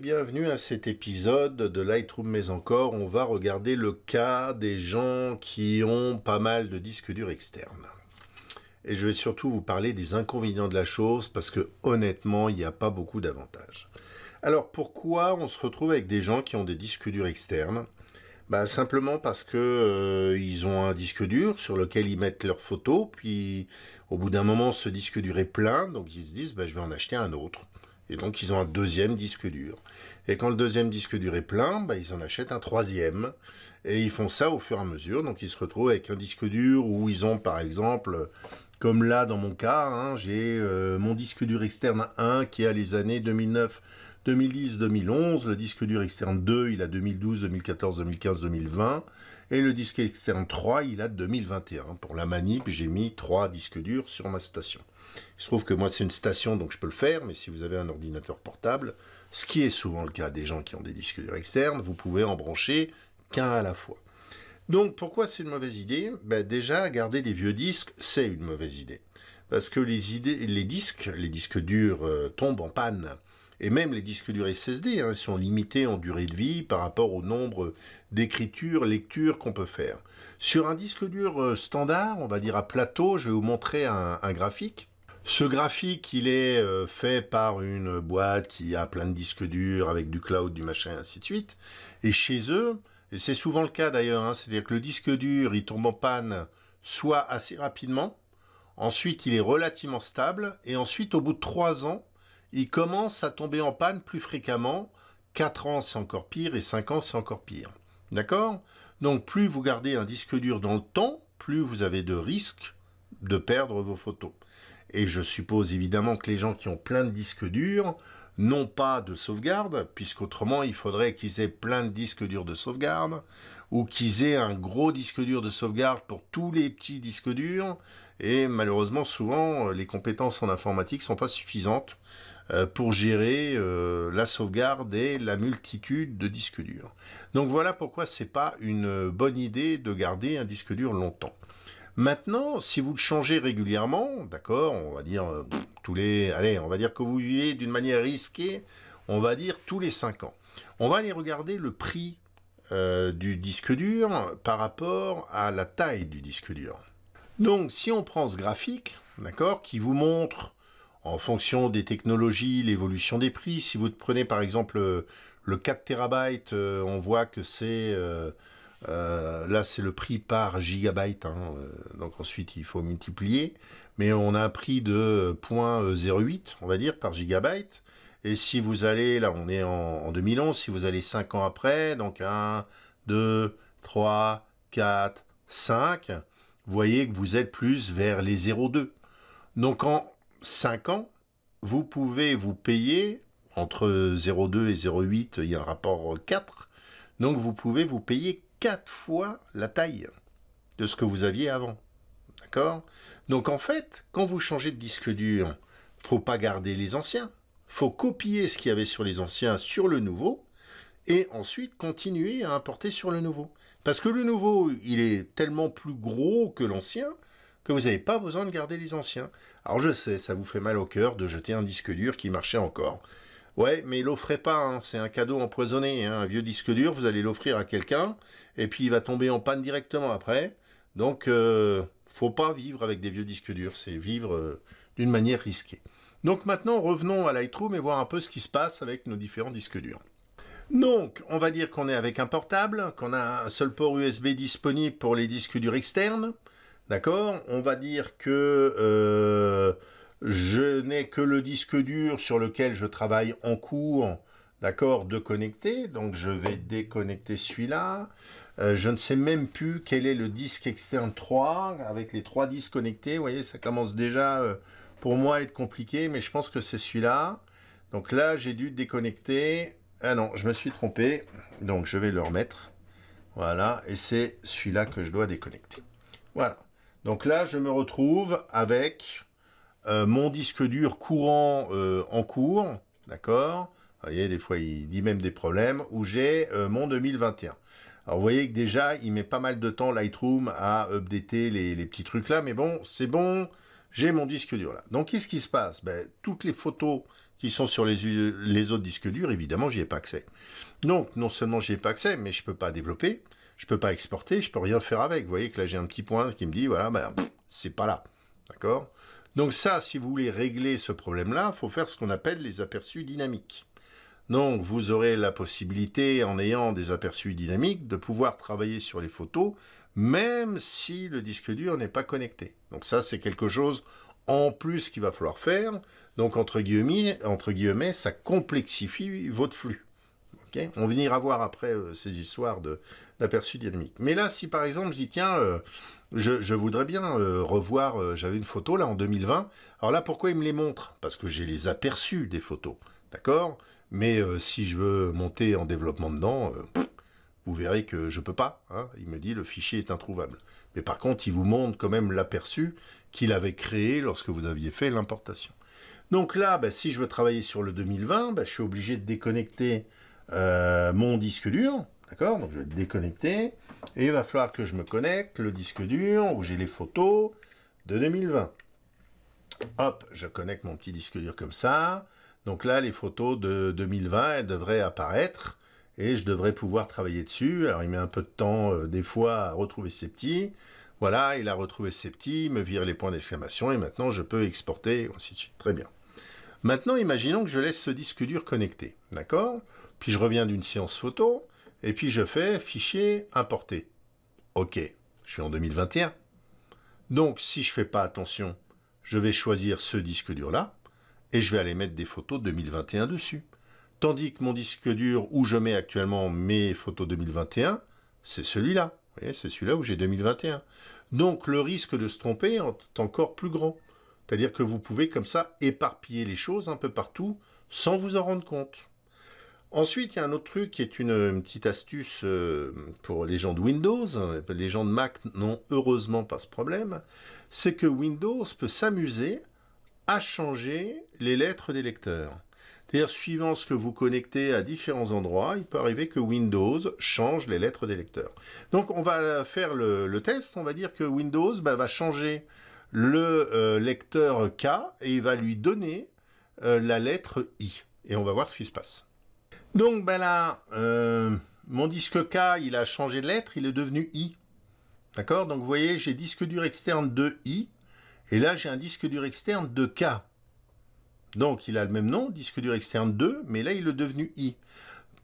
bienvenue à cet épisode de Lightroom mais encore. On va regarder le cas des gens qui ont pas mal de disques durs externes. Et je vais surtout vous parler des inconvénients de la chose parce que honnêtement, il n'y a pas beaucoup d'avantages. Alors pourquoi on se retrouve avec des gens qui ont des disques durs externes bah, simplement parce que euh, ils ont un disque dur sur lequel ils mettent leurs photos, puis au bout d'un moment ce disque dur est plein, donc ils se disent bah, je vais en acheter un autre. Et donc ils ont un deuxième disque dur. Et quand le deuxième disque dur est plein, bah, ils en achètent un troisième. Et ils font ça au fur et à mesure. Donc ils se retrouvent avec un disque dur où ils ont par exemple, comme là dans mon cas, hein, j'ai euh, mon disque dur externe 1 qui a les années 2009. 2010-2011, le disque dur externe 2, il a 2012, 2014, 2015, 2020. Et le disque externe 3, il a 2021. Pour la manip, j'ai mis 3 disques durs sur ma station. Il se trouve que moi, c'est une station, donc je peux le faire, mais si vous avez un ordinateur portable, ce qui est souvent le cas des gens qui ont des disques durs externes, vous pouvez en brancher qu'un à la fois. Donc pourquoi c'est une mauvaise idée ben, Déjà, garder des vieux disques, c'est une mauvaise idée. Parce que les, disques, les disques durs euh, tombent en panne et même les disques durs SSD hein, sont limités en durée de vie par rapport au nombre d'écritures, lectures qu'on peut faire. Sur un disque dur euh, standard, on va dire à plateau, je vais vous montrer un, graphique. Ce graphique, il est euh, fait par une boîte qui a plein de disques durs avec du cloud, du machin, ainsi de suite. Et chez eux, et c'est souvent le cas d'ailleurs, hein, c'est-à-dire que le disque dur, il tombe en panne soit assez rapidement, ensuite il est relativement stable, et ensuite au bout de trois ans, il commence à tomber en panne plus fréquemment. 4 ans, c'est encore pire, et 5 ans, c'est encore pire. D'accord Donc plus vous gardez un disque dur dans le temps, plus vous avez de risques de perdre vos photos. Et je suppose évidemment que les gens qui ont plein de disques durs n'ont pas de sauvegarde, puisqu'autrement il faudrait qu'ils aient plein de disques durs de sauvegarde, ou qu'ils aient un gros disque dur de sauvegarde pour tous les petits disques durs, et malheureusement souvent les compétences en informatique sont pas suffisantes euh, pour gérer euh, la sauvegarde et la multitude de disques durs. Donc voilà pourquoi ce n'est pas une bonne idée de garder un disque dur longtemps. Maintenant, si vous le changez régulièrement, d'accord, on va dire euh, tous les, allez, on va dire que vous vivez d'une manière risquée, on va dire tous les 5 ans. On va aller regarder le prix du disque dur par rapport à la taille du disque dur. Donc, si on prend ce graphique, d'accord, qui vous montre en fonction des technologies, l'évolution des prix. Si vous prenez par exemple euh, le 4 terabyte, euh, on voit que c'est euh, là c'est le prix par gigabyte. Hein, donc ensuite il faut multiplier, mais on a un prix de 0.08 on va dire par gigabyte. Et si vous allez là, on est en, en 2011, si vous allez 5 ans après, donc 1, 2, 3, 4, 5, vous voyez que vous êtes plus vers les 0,2. Donc en, 5 ans, vous pouvez vous payer entre 0,2 et 0,8, il y a un rapport 4, donc vous pouvez vous payer 4 fois la taille de ce que vous aviez avant. D'accord Donc en fait, quand vous changez de disque dur, faut pas garder les anciens, faut copier ce qu'il y avait sur les anciens sur le nouveau, et ensuite continuer à importer sur le nouveau. Parce que le nouveau, il est tellement plus gros que l'ancien, vous n'avez pas besoin de garder les anciens. Alors je sais, ça vous fait mal au cœur de jeter un disque dur qui marchait encore. Ouais, mais il pas, hein. c'est un cadeau empoisonné. Hein. Un vieux disque dur, vous allez l'offrir à quelqu'un, et puis il va tomber en panne directement après. Donc, euh, faut pas vivre avec des vieux disques durs, c'est vivre euh, d'une manière risquée. Donc maintenant, revenons à Lightroom et voir un peu ce qui se passe avec nos différents disques durs. Donc, on va dire qu'on est avec un portable, qu'on a un seul port USB disponible pour les disques durs externes, D'accord On va dire que euh, je n'ai que le disque dur sur lequel je travaille en cours, d'accord, de connecter. Donc je vais déconnecter celui-là. Euh, je ne sais même plus quel est le disque externe 3 avec les trois disques connectés. Vous voyez, ça commence déjà euh, pour moi à être compliqué, mais je pense que c'est celui-là. Donc là, j'ai dû déconnecter. Ah non, je me suis trompé. Donc je vais le remettre. Voilà, et c'est celui-là que je dois déconnecter. Voilà. Donc là, je me retrouve avec euh, mon disque dur courant euh, en cours, d'accord Vous voyez, des fois, il dit même des problèmes, où j'ai euh, mon 2021. Alors, vous voyez que déjà, il met pas mal de temps Lightroom à updater les, petits trucs là, mais bon, c'est bon, j'ai mon disque dur là. Donc, qu'est-ce qui se passe ben, Toutes les photos qui sont sur les, les autres disques durs, évidemment, j'y ai pas accès. Donc, non seulement j'y ai pas accès, mais je peux pas développer, je ne peux pas exporter, je ne peux rien faire avec. Vous voyez que là, j'ai un petit point qui me dit, voilà, ben, c'est pas là. D'accord Donc ça, si vous voulez régler ce problème-là, il faut faire ce qu'on appelle les aperçus dynamiques. Donc, vous aurez la possibilité, en ayant des aperçus dynamiques, de pouvoir travailler sur les photos, même si le disque dur n'est pas connecté. Donc ça, c'est quelque chose en plus qu'il va falloir faire. Donc, entre guillemets, entre guillemets, ça complexifie votre flux. On on venir voir après euh, ces histoires d'aperçu dynamique. Mais là, si par exemple je dis, tiens, euh, je, voudrais bien euh, revoir, j'avais une photo là en 2020, alors là pourquoi il me les montre Parce que j'ai les aperçus des photos, d'accord Mais si je veux monter en développement dedans, vous verrez que je ne peux pas, hein. il me dit le fichier est introuvable. Mais par contre, il vous montre quand même l'aperçu qu'il avait créé lorsque vous aviez fait l'importation. Donc là, bah, si je veux travailler sur le 2020, bah, je suis obligé de déconnecter euh, mon disque dur, d'accord Donc je vais le déconnecter, et il va falloir que je me connecte le disque dur où j'ai les photos de 2020. Hop, je connecte mon petit disque dur comme ça. Donc là, les photos de 2020, elles devraient apparaître et je devrais pouvoir travailler dessus. Alors il met un peu de temps euh, des fois à retrouver ses petits. Voilà, il a retrouvé ses petits, il me vire les points d'exclamation et maintenant je peux exporter, et ainsi de suite. Très bien. Maintenant, imaginons que je laisse ce disque dur connecté, d'accord puis je reviens d'une séance photo, et puis je fais fichier importer. OK, je suis en 2021. Donc si je fais pas attention, je vais choisir ce disque dur-là, et je vais aller mettre des photos 2021 dessus. Tandis que mon disque dur où je mets actuellement mes photos 2021, c'est celui-là. Vous voyez, c'est celui-là où j'ai 2021. Donc le risque de se tromper est encore plus grand. C'est-à-dire que vous pouvez comme ça éparpiller les choses un peu partout sans vous en rendre compte. Ensuite, il y a un autre truc qui est une, petite astuce euh, pour les gens de Windows. Hein, les gens de Mac n'ont heureusement pas ce problème. C'est que Windows peut s'amuser à changer les lettres des lecteurs. C'est-à-dire, suivant ce que vous connectez à différents endroits, il peut arriver que Windows change les lettres des lecteurs. Donc, on va faire le, test. On va dire que Windows bah, va changer le euh, lecteur K et il va lui donner euh, la lettre I. Et on va voir ce qui se passe. Donc ben là, euh, mon disque K, il a changé de lettre, il est devenu I. D'accord Donc vous voyez, j'ai disque dur externe de I, et là j'ai un disque dur externe de K. Donc il a le même nom, disque dur externe 2, mais là il est devenu I.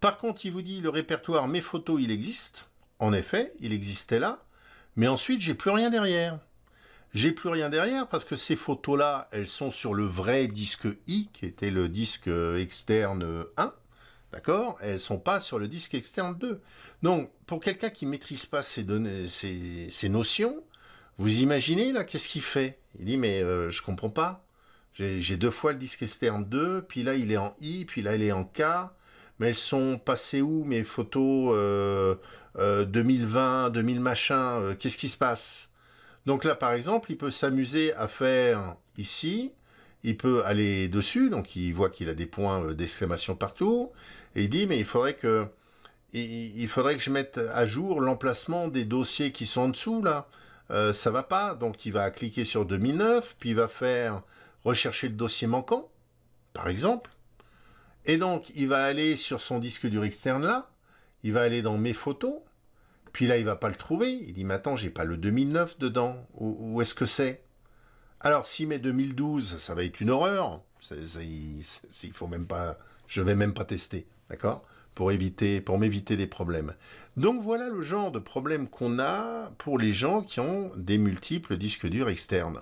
Par contre, il vous dit le répertoire mes photos, il existe. En effet, il existait là, mais ensuite j'ai plus rien derrière. J'ai plus rien derrière parce que ces photos-là, elles sont sur le vrai disque I, qui était le disque euh, externe 1. D'accord Elles sont pas sur le disque externe 2. Donc, pour quelqu'un qui maîtrise pas ces données, notions, vous imaginez là, qu'est-ce qu'il fait Il dit, mais je euh, je comprends pas. J'ai deux fois le disque externe 2, puis là il est en I, puis là il est en K. Mais elles sont passées où mes photos 2020, euh, 2000 euh, machin Qu'est-ce qui se passe Donc là par exemple, il peut s'amuser à faire ici, il peut aller dessus, donc il voit qu'il a des points d'exclamation partout. Et il dit, mais il faudrait que, il, faudrait que je mette à jour l'emplacement des dossiers qui sont en dessous, là. Ça euh, ça va pas. Donc, il va cliquer sur 2009, puis il va faire rechercher le dossier manquant, par exemple. Et donc, il va aller sur son disque dur externe, là. Il va aller dans mes photos. Puis là, il va pas le trouver. Il dit, mais attends, j'ai pas le 2009 dedans. Où, est-ce que c'est Alors, si met 2012, ça va être une horreur. Il ne il faut même pas je vais même pas tester, d'accord Pour éviter, pour m'éviter des problèmes. Donc voilà le genre de problème qu'on a pour les gens qui ont des multiples disques durs externes.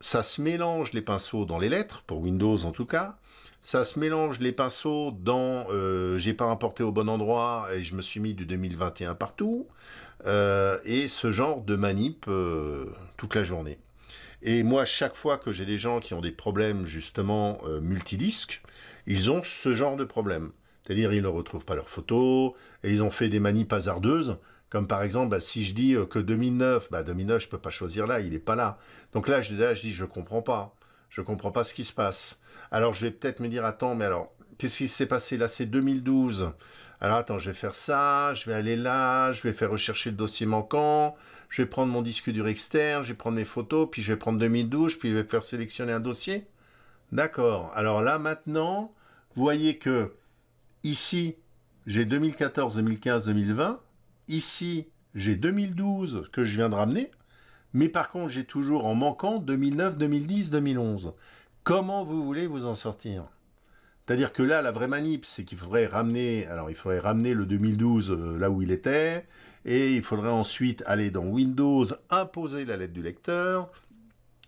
Ça se mélange les pinceaux dans les lettres, pour Windows en tout cas. Ça se mélange les pinceaux dans euh, j'ai pas importé au bon endroit et je me suis mis du 2021 partout. Euh, et ce genre de manip euh, toute la journée. Et moi, chaque fois que j'ai des gens qui ont des problèmes justement multidisques, ils ont ce genre de problème. C'est-à-dire, ils ne retrouvent pas leurs photos, et ils ont fait des manies hasardeuses, comme par exemple, bah, si je dis euh, que 2009, bah, 2009, je peux pas choisir là, il n'est pas là. Donc là, je, là, je dis, je comprends pas. Je ne comprends pas ce qui se passe. Alors, je vais peut-être me dire, attends, mais alors, qu'est-ce qui s'est passé là C'est 2012. Alors attends, je vais faire ça, je vais aller là, je vais faire rechercher le dossier manquant, je vais prendre mon disque dur externe, je vais prendre mes photos, puis je vais prendre 2012, puis je vais faire sélectionner un dossier. D'accord. Alors là, maintenant, vous voyez que ici, j'ai 2014, 2015, 2020. Ici, j'ai 2012 que je viens de ramener. Mais par contre, j'ai toujours en manquant 2009, 2010, 2011. Comment vous voulez vous en sortir C'est-à-dire que là, la vraie manip, c'est qu'il faudrait ramener, alors il faudrait ramener le 2012 euh, là où il était, et il faudrait ensuite aller dans Windows, imposer la lettre du lecteur,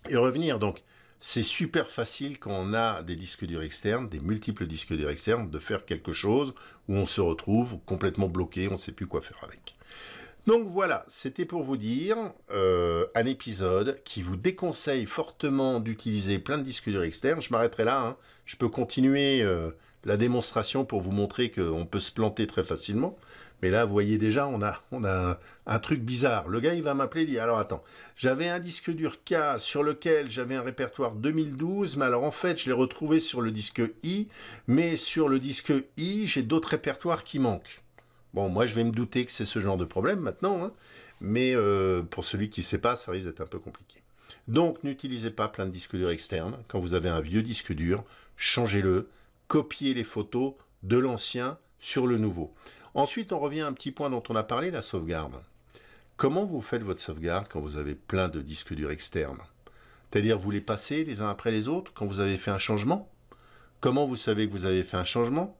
et revenir. Donc, c'est super facile quand on a des disques durs externes, des multiples disques durs externes, de faire quelque chose où on se retrouve complètement bloqué, on ne sait plus quoi faire avec. Donc voilà, c'était pour vous dire euh, un épisode qui vous déconseille fortement d'utiliser plein de disques durs externes. Je m'arrêterai là, hein. je peux continuer euh, la démonstration pour vous montrer qu'on peut se planter très facilement. Mais là, vous voyez déjà, on a, un, truc bizarre. Le gars, il va m'appeler, il dit, alors attends, j'avais un disque dur K sur lequel j'avais un répertoire 2012, mais alors en fait, je l'ai retrouvé sur le disque I, mais sur le disque I, j'ai d'autres répertoires qui manquent. Bon, moi, je vais me douter que c'est ce genre de problème maintenant, hein. mais euh, pour celui qui ne sait pas, ça risque d'être un peu compliqué. Donc, n'utilisez pas plein de disques durs externes. Quand vous avez un vieux disque dur, changez-le, copiez les photos de l'ancien sur le nouveau. Ensuite, on revient à un petit point dont on a parlé, la sauvegarde. Comment vous faites votre sauvegarde quand vous avez plein de disques durs externes C'est-à-dire, vous les passez les uns après les autres quand vous avez fait un changement Comment vous savez que vous avez fait un changement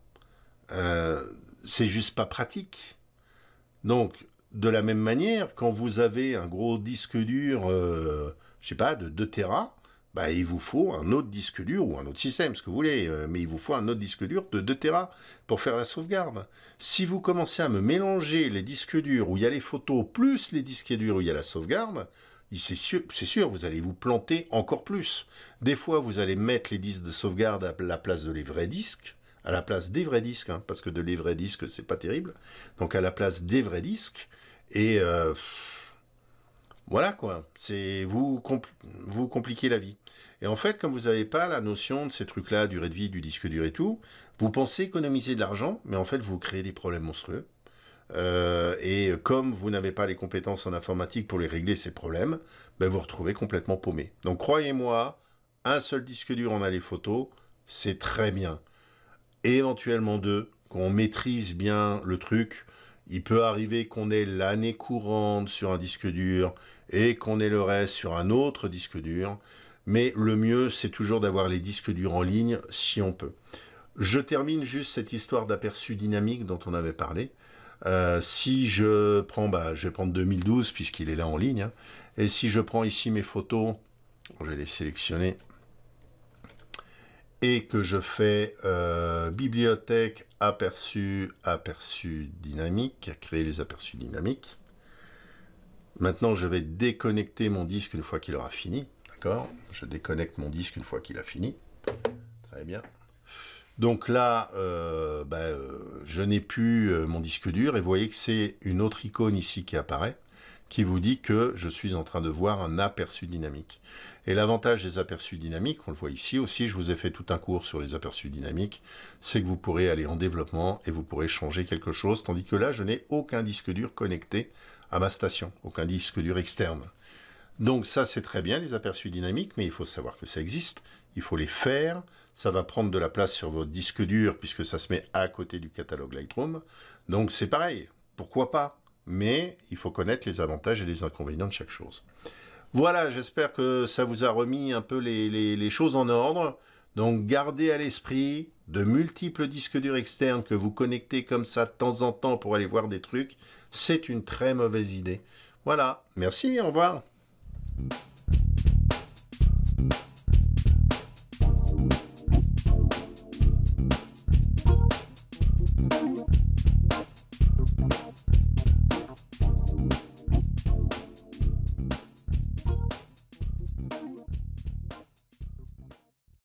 euh, C'est juste pas pratique. Donc, de la même manière, quand vous avez un gros disque dur, euh, je sais pas, de 2 Tera, bah, il vous faut un autre disque dur ou un autre système, ce que vous voulez, euh, mais il vous faut un autre disque dur de 2 Tera pour faire la sauvegarde. Si vous commencez à me mélanger les disques durs où il y a les photos plus les disques durs où il y a la sauvegarde, c'est sûr, vous allez vous planter encore plus. Des fois, vous allez mettre les disques de sauvegarde à la place de les vrais disques, à la place des vrais disques, hein, parce que de les vrais disques, c'est pas terrible. Donc à la place des vrais disques, et... Euh, voilà quoi, c'est vous, vous compliquez la vie. Et en fait, comme vous n'avez pas la notion de ces trucs-là, durée de vie, du disque dur et tout, vous pensez économiser de l'argent, mais en fait, vous créez des problèmes monstrueux. Euh, et comme vous n'avez pas les compétences en informatique pour les régler ces problèmes, ben vous, vous retrouvez complètement paumé. Donc croyez-moi, un seul disque dur, en a photo, c'est très bien. éventuellement deux, qu'on maîtrise bien le truc, il peut arriver qu'on ait l'année courante sur un disque dur et qu'on ait le reste sur un autre disque dur, mais le mieux c'est toujours d'avoir les disques durs en ligne si on peut. Je termine juste cette histoire d'aperçu dynamique dont on avait parlé. Euh, si je prends, bah, je vais prendre 2012 puisqu'il est là en ligne, hein. et si je prends ici mes photos, je vais les sélectionner et que je fais euh, bibliothèque, aperçu, aperçu dynamique, créer les aperçus dynamiques. Maintenant, je vais déconnecter mon disque une fois qu'il aura fini. D'accord Je déconnecte mon disque une fois qu'il a fini. Très bien. Donc là, euh, ben, euh, je n'ai plus mon disque dur et vous voyez que c'est une autre icône ici qui apparaît qui vous dit que je suis en train de voir un aperçu dynamique. Et l'avantage des aperçus dynamiques, on le voit ici aussi, je vous ai fait tout un cours sur les aperçus dynamiques, c'est que vous pourrez aller en développement et vous pourrez changer quelque chose, tandis que là, je n'ai aucun disque dur connecté à ma station, aucun disque dur externe. Donc ça, c'est très bien, les aperçus dynamiques, mais il faut savoir que ça existe, il faut les faire, ça va prendre de la place sur votre disque dur puisque ça se met à côté du catalogue Lightroom, donc c'est pareil, pourquoi pas mais il faut connaître les avantages et les inconvénients de chaque chose. Voilà, j'espère que ça vous a remis un peu les, choses en ordre. Donc gardez à l'esprit de multiples disques durs externes que vous connectez comme ça de temps en temps pour aller voir des trucs. C'est une très mauvaise idée. Voilà, merci, au revoir.